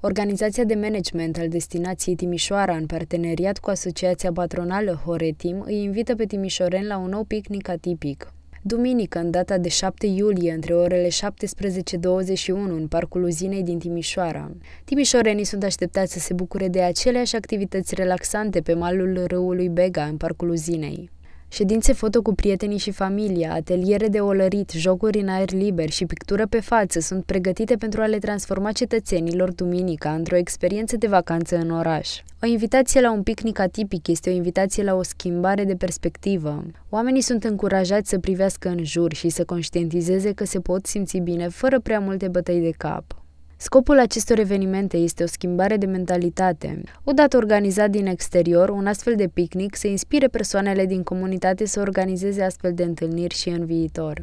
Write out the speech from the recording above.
Organizația de management al destinației Timișoara, în parteneriat cu Asociația Patronală Horetim, îi invită pe Timișoren la un nou picnic atipic. Duminică, în data de 7 iulie, între orele 17.21, în Parcul Uzinei din Timișoara. Timișorenii sunt așteptați să se bucure de aceleași activități relaxante pe malul râului Bega, în Parcul Uzinei. Ședințe foto cu prietenii și familia, ateliere de olărit, jocuri în aer liber și pictură pe față sunt pregătite pentru a le transforma cetățenilor duminica într-o experiență de vacanță în oraș. O invitație la un picnic atipic este o invitație la o schimbare de perspectivă. Oamenii sunt încurajați să privească în jur și să conștientizeze că se pot simți bine fără prea multe bătăi de cap. Scopul acestor evenimente este o schimbare de mentalitate. Odată organizat din exterior, un astfel de picnic se inspire persoanele din comunitate să organizeze astfel de întâlniri și în viitor.